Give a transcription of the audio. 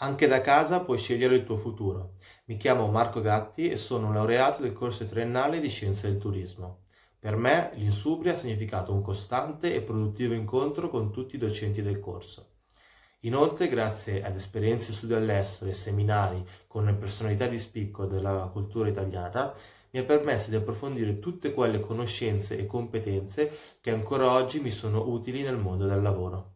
Anche da casa puoi scegliere il tuo futuro. Mi chiamo Marco Gatti e sono laureato del corso triennale di Scienze del Turismo. Per me l'insubria ha significato un costante e produttivo incontro con tutti i docenti del corso. Inoltre, grazie ad esperienze studio all'estero e seminari con personalità di spicco della cultura italiana, mi ha permesso di approfondire tutte quelle conoscenze e competenze che ancora oggi mi sono utili nel mondo del lavoro.